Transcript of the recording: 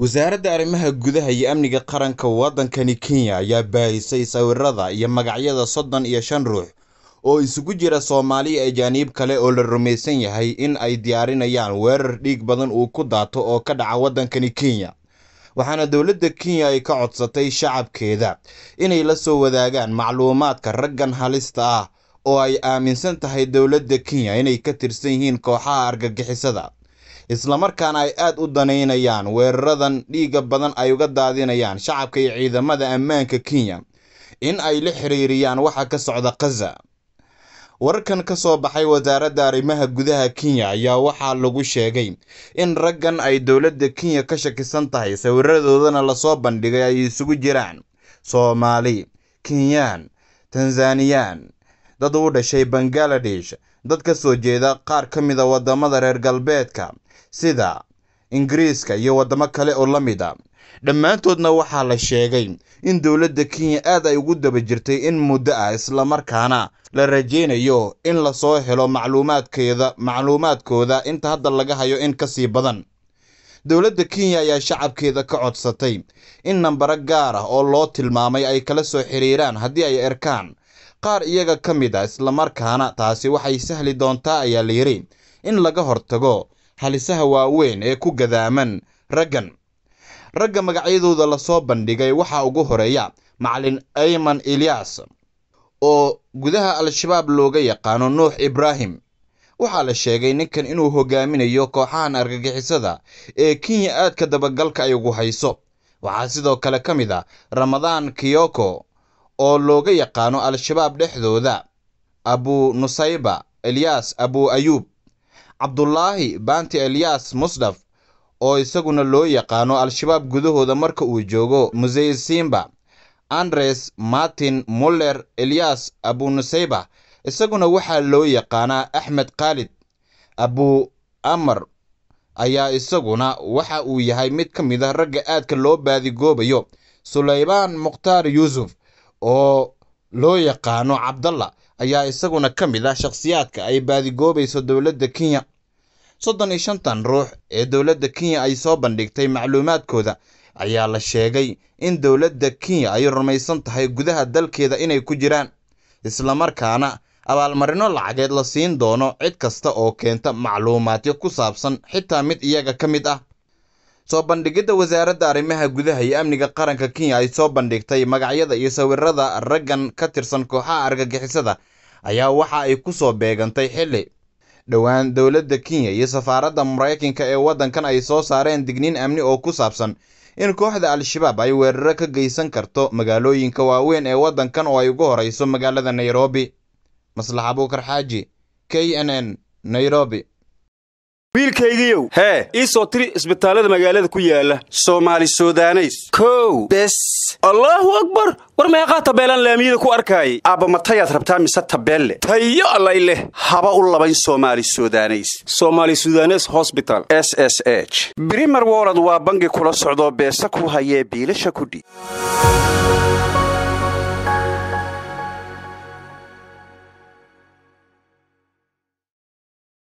wasaaradda arrimaha gudaha iyo amniga qaranka waddankani kenya ayaa baahisay sawirada iyo magacyada soddon iyo shan ruux oo isugu jira soomaali ajaaniib kale oo la rumaysan yahay in ay diyaarinayaan weerar dhiig badan uu ku daato oo ka dhaca waddankani kenya waxaana dowladda kenya ay ka codsatay shacabkeeda inay la soo wadaagaan macluumaadka raggan halista ah oo ay aaminsan tahay dowladda kenya inay ka tirsan yihiin kooxaha argagixisada islamarkaana ay aad u danaynayaan weeraradan dhiigga badan ay uga daadinayaan shacabka iyo ciidamada ammaanka kenya in ay la xiriiriyaan waxa ka socda khaza wararkan ka soo baxay wasaaradda arrimaha gudaha kenya ayaa waxaa lagu sheegay in raggan ay dowladda kenya ka shakisan tahay sawiradoodana lasoo bandhigay ay isugu jiraan soomaali kenyaan tanzaniyaan dad u dhashay bangaladesh dad ka soo jeeda qaar ka mida ah waddamada reer galbeedka sida ingiriiska iyo waddamo kale oo la mid a ah. dhammaantoodna waxaa la sheegay in dowladda kenya aad ay ugu daba jirtay in muddo ah islamarkaana la rajaynayo in lasoo helo macluumaadkeeda macluumaadkooda inta hadda laga hayo in ka sii badan dowladda kenya ayaa shacabkeeda ka codsatay in nambaro gaar ah oo loo tilmaamay ay kala soo xiriiraan haddii ay erkaan qaar iyaga ka mid ah islamarkaana taasi waxay sahli doontaa ayaa la yidhi in laga hortago halisaha waaweyn ee ku gadaaman raggan ragga magacyadooda lasoo bandhigay waxaa ugu horeeya macalin ayman ilyas oo gudaha al-shabaab looga yaqaano nuux ibraahim waxaa la sheegay ninkan inuu hogaaminayo kooxahan argagixisada ee kenya aadka dabagalka ay ugu hayso waxaa sidoo kale ka mid a ah ramadaan kiyoko oo looga yaqaano al-shabaab dhexdooda abu nusayba elyaas abu ayuub cabdulaahi baanti elyaas musdaf oo isaguna loo yaqaano al-shabaab gudahooda marka uu joogo museysimba andres martin muller elyaas abu nusayba isaguna waxaa loo yaqaanaa axmed khaalid abu amar ayaa isaguna waxa uu yahay mid ka mid a ah ragga aadka loo baadigoobayo sulaymaan mukhtaar yuusuf oo loo yaqaano cabdalla ayaa isaguna ka mid ah shakhsiyaadka ay baadigoobayso dowladda kenya soddon iyo shantan ruux ee dowladda kenya ay soo bandhigtay macluumaadkooda ayaa la sheegay in dowladda kenya ay rumaysan tahay gudaha dalkeeda inay ku jiraan islamarkaana abaalmarino lacageed la siin doono cid kasta oo keenta macluumaadyo ku saabsan xitaa mid iyaga ka mid ah soo bandhigidda wasaaradda arrimaha gudaha iyo amniga qaranka kenya ay soo bandhigtay magacyada iyo sawirada raggan ka tirsan kooxaha argagixisada ayaa waxa ay ku soo beegantay xilli dhowaan dowladda kenya iyo safaaradda maraykanka ee waddankan ay soo saareen digniin amni oo ku saabsan in kooxda al-shabaab ay weeraro ka geysan karto magaalooyinka waaweyn ee waddankan oo ay ugu horeyso magaalada nairobi maslaxa abuukar xaaji k n n nairobi wiilkaygiiow hee ii soo tiri isbitaallada magaalada ku yaala soomaali sudaneys kow bes allaahu akbar war meeqaa tabeelaan laamiyada ku arkaayay aabba matayaad rabtaa mise tabeelle tayo allay haba u labayn somaali sudaneys somaali sudanes hosbital s s h brimer wolod waa bangi kula socdoo beesa ku hayee biilasha kudhi